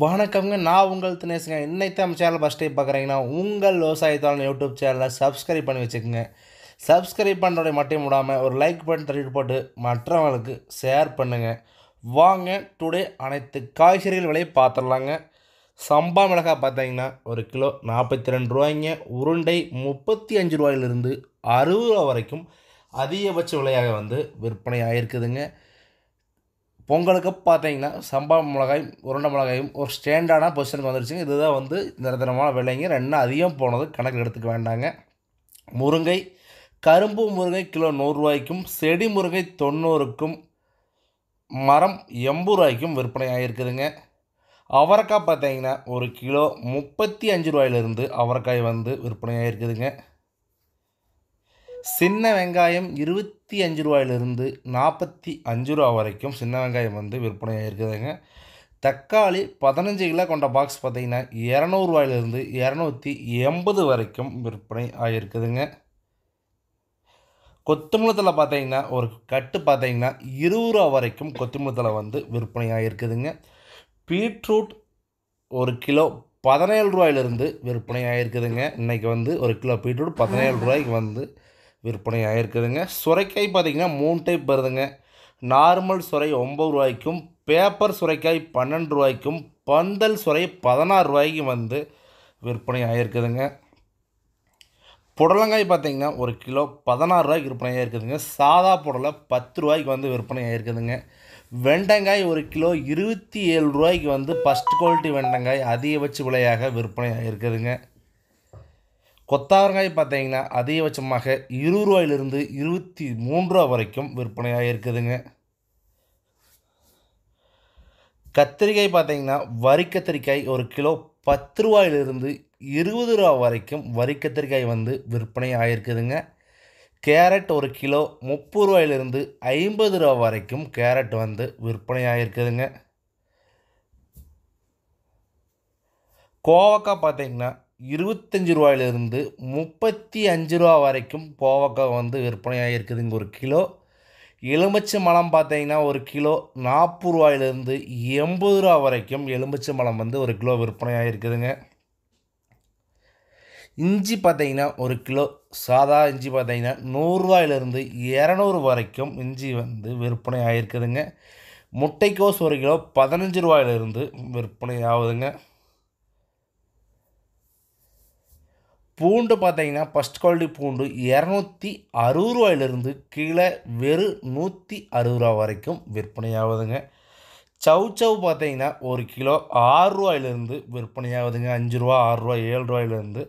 வணக்கம்ங்க நான் உங்கள் தினேசுங்க இன்னைக்கு நம்ம சேனல் ஃபஸ்ட் டைம் பார்க்குறீங்கன்னா உங்கள் விவசாயத்தாளன் யூடியூப் சேனலை சப்ஸ்கிரைப் பண்ணி வச்சுக்கோங்க சப்ஸ்கிரைப் பண்ணுறதை மட்டும் விடாமல் ஒரு லைக் பட்டன் தள்ளிட்டு போட்டு மற்றவங்களுக்கு ஷேர் பண்ணுங்கள் வாங்க டுடே அனைத்து காய்கறிகள் விலையை பார்த்துடலாங்க சம்பா மிளகாய் பார்த்தீங்கன்னா ஒரு கிலோ நாற்பத்தி ரெண்டு ரூபாய்ங்க உருண்டை முப்பத்தி அஞ்சு ரூபாயிலிருந்து அறுபது ரூபா வரைக்கும் அதிகபட்ச விலையாக வந்து விற்பனை ஆகிருக்குதுங்க பொங்கலுக்கு பார்த்தீங்கன்னா சம்பா மிளகாயும் உருண்டை மிளகாயும் ஒரு ஸ்டாண்டர்டான பொசிஷனுக்கு வந்துருச்சுங்க இதுதான் வந்து நிரந்தரமான விலைங்க ரெண்டு அதிகம் போனது கணக்கு எடுத்துக்க வேண்டாங்க முருங்கை கரும்பு முருங்கை கிலோ நூறுரூவாய்க்கும் செடி முருங்கை தொண்ணூறுக்கும் மரம் எண்பது ரூபாய்க்கும் விற்பனை ஆகிருக்குதுங்க அவரைக்காய் பார்த்தீங்கன்னா ஒரு கிலோ முப்பத்தி அஞ்சு ரூபாயிலிருந்து அவரைக்காய் வந்து விற்பனை ஆகிருக்குதுங்க சின்ன வெங்காயம் இருபத்தி அஞ்சு ரூபாயிலிருந்து நாற்பத்தி அஞ்சு ரூபா வரைக்கும் சின்ன வெங்காயம் வந்து விற்பனையாக இருக்குதுங்க தக்காளி பதினஞ்சு கிலோ கொண்ட பாக்ஸ் பார்த்திங்கன்னா இரநூறுவாயிலிருந்து இரநூத்தி எண்பது வரைக்கும் விற்பனை ஆகியிருக்குதுங்க கொத்தமல்லத்தில் பார்த்தீங்கன்னா ஒரு கட்டு பார்த்தீங்கன்னா இருபது ரூபா வரைக்கும் கொத்தமல்லத்தில் வந்து விற்பனை ஆகியிருக்குதுங்க பீட்ரூட் ஒரு கிலோ பதினேழு ரூபாயிலிருந்து விற்பனை ஆகியிருக்குதுங்க இன்றைக்கி வந்து ஒரு கிலோ பீட்ரூட் பதினேழு ரூபாய்க்கு வந்து விற்பனை ஆகிருக்குதுங்க சுரைக்காய் பார்த்திங்கன்னா மூணு டைப் வருதுங்க நார்மல் சுரை ஒம்பது ரூபாய்க்கும் பேப்பர் சுரைக்காய் பன்னெண்டு ரூபாய்க்கும் பந்தல் சுரை பதினாறு ரூபாய்க்கு வந்து விற்பனை ஆகிருக்குதுங்க புடலங்காய் பார்த்திங்கன்னா ஒரு கிலோ பதினாறு ரூபாய்க்கு விற்பனை ஆகிருக்குதுங்க சாதா புடலை பத்து ரூபாய்க்கு வந்து விற்பனை ஆகிருக்குதுங்க வெண்டங்காய் ஒரு கிலோ இருபத்தி ஏழு ரூபாய்க்கு வந்து ஃபஸ்ட் குவாலிட்டி வெண்டங்காய் அதிகபட்ச விலையாக விற்பனை ஆகிருக்குதுங்க கொத்தாவரங்காய் பார்த்தீங்கன்னா அதிகபட்சமாக இருபது ரூபாயிலிருந்து இருபத்தி மூன்று ரூபா வரைக்கும் விற்பனையாக இருக்குதுங்க கத்திரிக்காய் பார்த்தீங்கன்னா வரி கத்திரிக்காய் ஒரு கிலோ பத்து ரூபாயிலிருந்து இருபது ரூபா வரைக்கும் வரி கத்திரிக்காய் வந்து விற்பனை ஆகிருக்குதுங்க கேரட் ஒரு கிலோ முப்பது ரூபாயிலிருந்து ஐம்பது ரூபா வரைக்கும் கேரட் வந்து விற்பனை ஆகிருக்குதுங்க கோவக்காய் பார்த்திங்கன்னா இருபத்தஞ்சி ரூபாயிலிருந்து முப்பத்தி அஞ்சு ரூபா வரைக்கும் போவக்காய் வந்து விற்பனையாக இருக்குதுங்க ஒரு கிலோ எலுமிச்சை மலம் பார்த்தீங்கன்னா ஒரு கிலோ நாற்பது ரூபாயிலிருந்து எண்பது ரூபா வரைக்கும் எலுமிச்சை மலம் வந்து ஒரு கிலோ விற்பனையாக இருக்குதுங்க இஞ்சி பார்த்தீங்கன்னா ஒரு கிலோ சாதா இஞ்சி பார்த்தீங்கன்னா நூறுரூவாயிலிருந்து இரநூறு வரைக்கும் இஞ்சி வந்து விற்பனை ஆகிருக்குதுங்க முட்டைக்கோஸ் ஒரு கிலோ பதினஞ்சு ரூபாயிலிருந்து விற்பனை ஆகுதுங்க பூண்டு பார்த்தீங்கன்னா ஃபஸ்ட் குவாலிட்டி பூண்டு இரநூத்தி அறுபது ரூபாயிலிருந்து கீழே வெறும் நூற்றி அறுபது ரூபா வரைக்கும் விற்பனையாகுதுங்க சவு சவு பார்த்தீங்கன்னா ஒரு கிலோ ஆறு ரூபாயிலிருந்து விற்பனையாகுதுங்க அஞ்சு ரூபா ஆறு ரூபா ஏழு ரூபாயிலிருந்து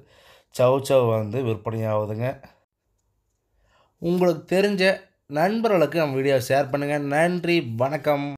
சவு சவு வந்து விற்பனையாகுதுங்க உங்களுக்கு தெரிஞ்ச நண்பர்களுக்கு நம்ம வீடியோ ஷேர் பண்ணுங்கள் நன்றி வணக்கம்